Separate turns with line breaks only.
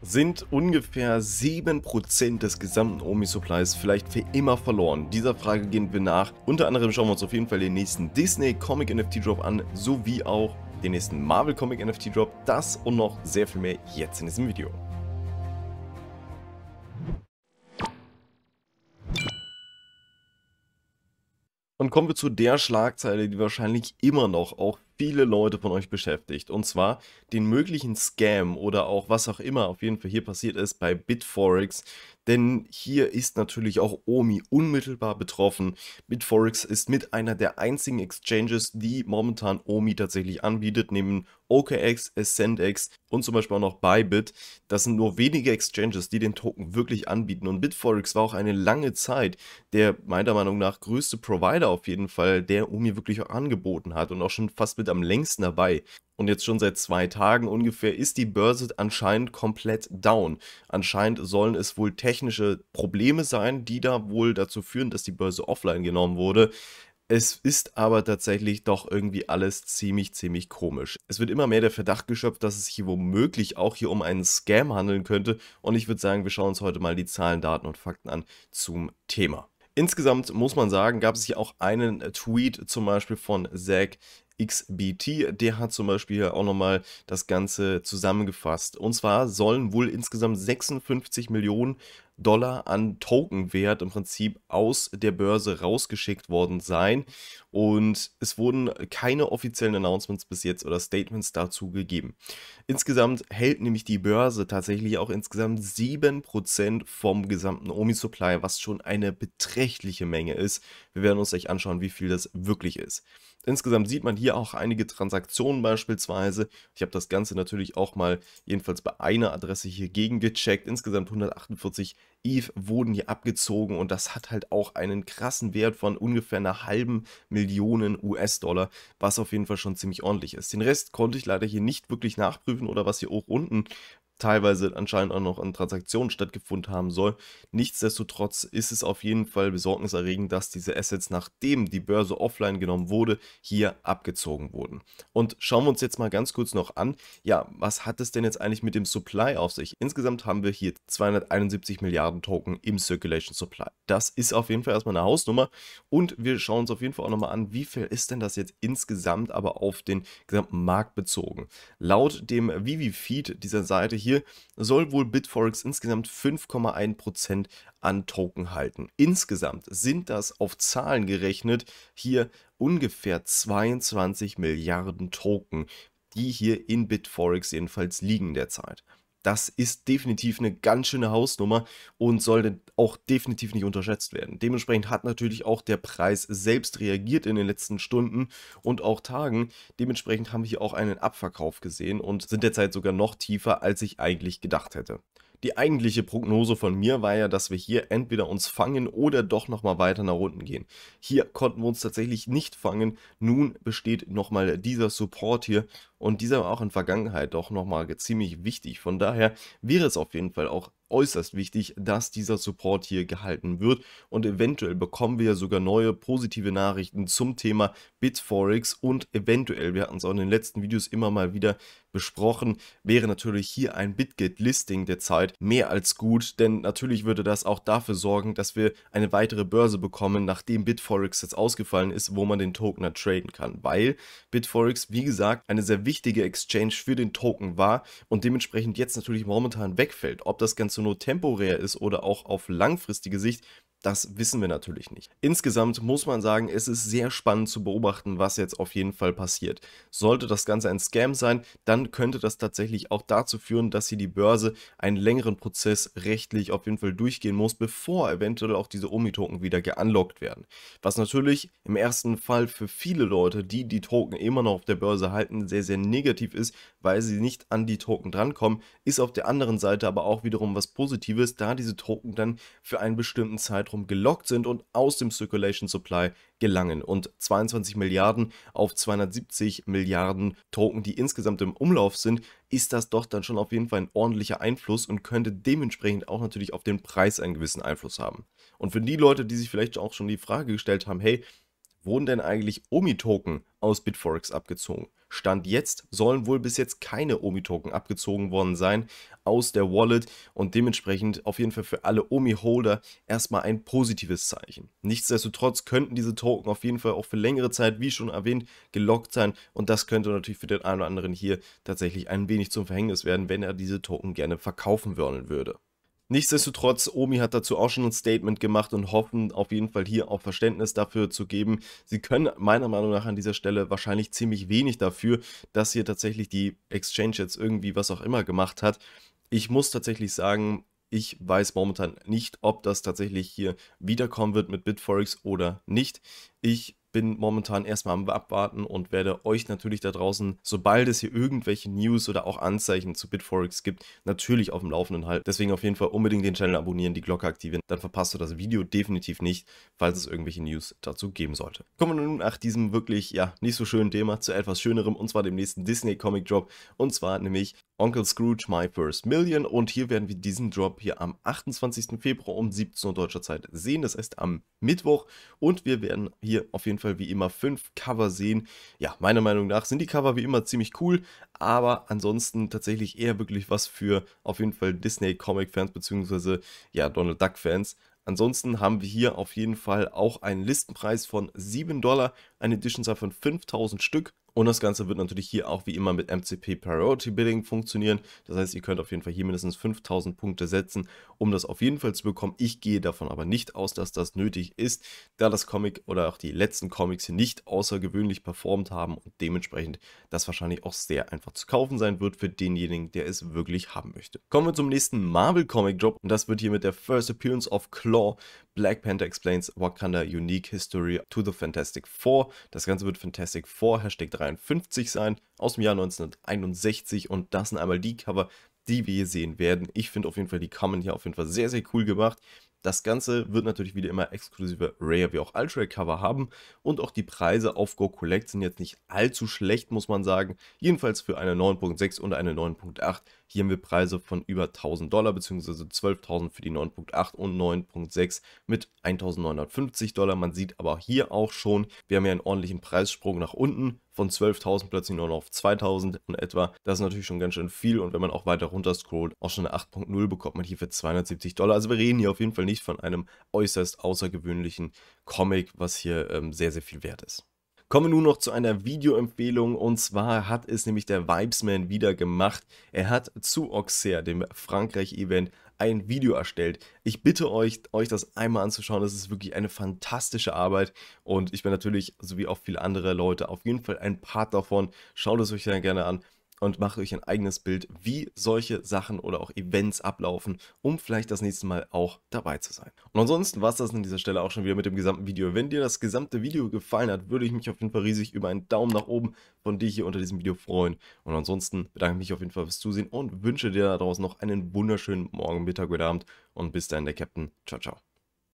sind ungefähr 7% des gesamten Omi Supplies vielleicht für immer verloren? Dieser Frage gehen wir nach. Unter anderem schauen wir uns auf jeden Fall den nächsten Disney Comic NFT Drop an, sowie auch den nächsten Marvel Comic NFT Drop. Das und noch sehr viel mehr jetzt in diesem Video. Und kommen wir zu der Schlagzeile, die wahrscheinlich immer noch auch viele Leute von euch beschäftigt. Und zwar den möglichen Scam oder auch was auch immer auf jeden Fall hier passiert ist bei Bitforex. Denn hier ist natürlich auch Omi unmittelbar betroffen. Bitforex ist mit einer der einzigen Exchanges, die momentan Omi tatsächlich anbietet, neben OKX, Ascendex und zum Beispiel auch noch Bybit. Das sind nur wenige Exchanges, die den Token wirklich anbieten. Und Bitforex war auch eine lange Zeit der meiner Meinung nach größte Provider auf jeden Fall, der Umi wirklich auch angeboten hat und auch schon fast mit am längsten dabei. Und jetzt schon seit zwei Tagen ungefähr ist die Börse anscheinend komplett down. Anscheinend sollen es wohl technische Probleme sein, die da wohl dazu führen, dass die Börse offline genommen wurde. Es ist aber tatsächlich doch irgendwie alles ziemlich, ziemlich komisch. Es wird immer mehr der Verdacht geschöpft, dass es hier womöglich auch hier um einen Scam handeln könnte. Und ich würde sagen, wir schauen uns heute mal die Zahlen, Daten und Fakten an zum Thema. Insgesamt muss man sagen, gab es hier auch einen Tweet zum Beispiel von Zack XBT, der hat zum Beispiel auch nochmal das Ganze zusammengefasst. Und zwar sollen wohl insgesamt 56 Millionen Dollar an Tokenwert im Prinzip aus der Börse rausgeschickt worden sein. Und es wurden keine offiziellen Announcements bis jetzt oder Statements dazu gegeben. Insgesamt hält nämlich die Börse tatsächlich auch insgesamt 7% vom gesamten Omi-Supply, was schon eine beträchtliche Menge ist. Wir werden uns gleich anschauen, wie viel das wirklich ist. Insgesamt sieht man hier auch einige Transaktionen beispielsweise. Ich habe das Ganze natürlich auch mal jedenfalls bei einer Adresse hier gegengecheckt. Insgesamt 148 ETH wurden hier abgezogen und das hat halt auch einen krassen Wert von ungefähr einer halben Million US-Dollar, was auf jeden Fall schon ziemlich ordentlich ist. Den Rest konnte ich leider hier nicht wirklich nachprüfen oder was hier auch unten teilweise anscheinend auch noch an Transaktionen stattgefunden haben soll. Nichtsdestotrotz ist es auf jeden Fall besorgniserregend, dass diese Assets, nachdem die Börse offline genommen wurde, hier abgezogen wurden. Und schauen wir uns jetzt mal ganz kurz noch an, ja, was hat es denn jetzt eigentlich mit dem Supply auf sich? Insgesamt haben wir hier 271 Milliarden Token im Circulation Supply. Das ist auf jeden Fall erstmal eine Hausnummer und wir schauen uns auf jeden Fall auch nochmal an, wie viel ist denn das jetzt insgesamt aber auf den gesamten Markt bezogen. Laut dem Vivi-Feed dieser Seite hier hier soll wohl Bitforex insgesamt 5,1% an Token halten. Insgesamt sind das auf Zahlen gerechnet hier ungefähr 22 Milliarden Token, die hier in Bitforex jedenfalls liegen derzeit das ist definitiv eine ganz schöne Hausnummer und sollte auch definitiv nicht unterschätzt werden. Dementsprechend hat natürlich auch der Preis selbst reagiert in den letzten Stunden und auch Tagen. Dementsprechend haben wir hier auch einen Abverkauf gesehen und sind derzeit sogar noch tiefer, als ich eigentlich gedacht hätte. Die eigentliche Prognose von mir war ja, dass wir hier entweder uns fangen oder doch nochmal weiter nach unten gehen. Hier konnten wir uns tatsächlich nicht fangen. Nun besteht nochmal dieser Support hier und dieser war auch in Vergangenheit doch nochmal ziemlich wichtig. Von daher wäre es auf jeden Fall auch äußerst wichtig, dass dieser Support hier gehalten wird und eventuell bekommen wir ja sogar neue positive Nachrichten zum Thema Bitforex und eventuell, wir hatten es auch in den letzten Videos immer mal wieder, gesprochen, wäre natürlich hier ein BitGet-Listing derzeit mehr als gut, denn natürlich würde das auch dafür sorgen, dass wir eine weitere Börse bekommen, nachdem Bitforex jetzt ausgefallen ist, wo man den Tokener traden kann, weil Bitforex, wie gesagt, eine sehr wichtige Exchange für den Token war und dementsprechend jetzt natürlich momentan wegfällt. Ob das Ganze nur temporär ist oder auch auf langfristige Sicht, das wissen wir natürlich nicht. Insgesamt muss man sagen, es ist sehr spannend zu beobachten, was jetzt auf jeden Fall passiert. Sollte das Ganze ein Scam sein, dann könnte das tatsächlich auch dazu führen, dass hier die Börse einen längeren Prozess rechtlich auf jeden Fall durchgehen muss, bevor eventuell auch diese Omi-Token wieder geunlockt werden. Was natürlich im ersten Fall für viele Leute, die die Token immer noch auf der Börse halten, sehr, sehr negativ ist, weil sie nicht an die Token drankommen, ist auf der anderen Seite aber auch wiederum was Positives, da diese Token dann für einen bestimmten Zeitraum Zeitraum gelockt sind und aus dem Circulation Supply gelangen und 22 Milliarden auf 270 Milliarden Token, die insgesamt im Umlauf sind, ist das doch dann schon auf jeden Fall ein ordentlicher Einfluss und könnte dementsprechend auch natürlich auf den Preis einen gewissen Einfluss haben. Und für die Leute, die sich vielleicht auch schon die Frage gestellt haben, hey, wurden denn eigentlich OMI-Token aus Bitforex abgezogen? Stand jetzt sollen wohl bis jetzt keine OMI-Token abgezogen worden sein aus der Wallet und dementsprechend auf jeden Fall für alle OMI-Holder erstmal ein positives Zeichen. Nichtsdestotrotz könnten diese Token auf jeden Fall auch für längere Zeit, wie schon erwähnt, gelockt sein und das könnte natürlich für den einen oder anderen hier tatsächlich ein wenig zum Verhängnis werden, wenn er diese Token gerne verkaufen wollen würde. Nichtsdestotrotz, Omi hat dazu auch schon ein Statement gemacht und hoffen auf jeden Fall hier auch Verständnis dafür zu geben. Sie können meiner Meinung nach an dieser Stelle wahrscheinlich ziemlich wenig dafür, dass hier tatsächlich die Exchange jetzt irgendwie was auch immer gemacht hat. Ich muss tatsächlich sagen, ich weiß momentan nicht, ob das tatsächlich hier wiederkommen wird mit Bitforex oder nicht. Ich bin momentan erstmal am Abwarten und werde euch natürlich da draußen, sobald es hier irgendwelche News oder auch Anzeichen zu Bitforex gibt, natürlich auf dem Laufenden halten. Deswegen auf jeden Fall unbedingt den Channel abonnieren, die Glocke aktivieren, dann verpasst du das Video definitiv nicht, falls es irgendwelche News dazu geben sollte. Kommen wir nun nach diesem wirklich, ja, nicht so schönen Thema zu etwas Schönerem und zwar dem nächsten Disney Comic Drop und zwar nämlich Onkel Scrooge My First Million und hier werden wir diesen Drop hier am 28. Februar um 17 Uhr deutscher Zeit sehen, das heißt am Mittwoch und wir werden hier auf jeden Fall wie immer fünf Cover sehen. Ja, meiner Meinung nach sind die Cover wie immer ziemlich cool, aber ansonsten tatsächlich eher wirklich was für auf jeden Fall Disney Comic Fans bzw. ja Donald Duck Fans. Ansonsten haben wir hier auf jeden Fall auch einen Listenpreis von 7 Dollar, eine Editionzahl von 5000 Stück, und das Ganze wird natürlich hier auch wie immer mit MCP Priority Bidding funktionieren. Das heißt, ihr könnt auf jeden Fall hier mindestens 5000 Punkte setzen, um das auf jeden Fall zu bekommen. Ich gehe davon aber nicht aus, dass das nötig ist, da das Comic oder auch die letzten Comics nicht außergewöhnlich performt haben und dementsprechend das wahrscheinlich auch sehr einfach zu kaufen sein wird für denjenigen, der es wirklich haben möchte. Kommen wir zum nächsten Marvel Comic Drop und das wird hier mit der First Appearance of Claw Black Panther explains Wakanda unique history to the Fantastic Four. Das Ganze wird Fantastic Four Hashtag 53 sein, aus dem Jahr 1961 und das sind einmal die Cover, die wir hier sehen werden. Ich finde auf jeden Fall die Common hier auf jeden Fall sehr, sehr cool gemacht. Das Ganze wird natürlich wieder immer exklusive Rare wie auch Ultra Cover haben und auch die Preise auf Go Collect sind jetzt nicht allzu schlecht, muss man sagen. Jedenfalls für eine 9.6 und eine 9.8. Hier haben wir Preise von über 1000 Dollar bzw. 12.000 für die 9.8 und 9.6 mit 1950 Dollar. Man sieht aber hier auch schon, wir haben ja einen ordentlichen Preissprung nach unten von 12.000 plötzlich nur noch auf 2.000 und etwa. Das ist natürlich schon ganz schön viel und wenn man auch weiter runter scrollt, auch schon eine 8.0 bekommt man hier für 270 Dollar. Also wir reden hier auf jeden Fall nicht Sicht von einem äußerst außergewöhnlichen Comic, was hier ähm, sehr, sehr viel wert ist. Kommen wir nun noch zu einer Videoempfehlung und zwar hat es nämlich der Vibesman wieder gemacht. Er hat zu Auxerre, dem Frankreich-Event, ein Video erstellt. Ich bitte euch, euch das einmal anzuschauen. Das ist wirklich eine fantastische Arbeit und ich bin natürlich, so wie auch viele andere Leute, auf jeden Fall ein Part davon. Schaut es euch dann gerne an und macht euch ein eigenes Bild, wie solche Sachen oder auch Events ablaufen, um vielleicht das nächste Mal auch dabei zu sein. Und ansonsten war es das an dieser Stelle auch schon wieder mit dem gesamten Video. Wenn dir das gesamte Video gefallen hat, würde ich mich auf jeden Fall riesig über einen Daumen nach oben von dir hier unter diesem Video freuen. Und ansonsten bedanke ich mich auf jeden Fall fürs Zusehen und wünsche dir daraus noch einen wunderschönen Morgen, Mittag oder Abend. Und bis dahin, der Captain. Ciao, ciao.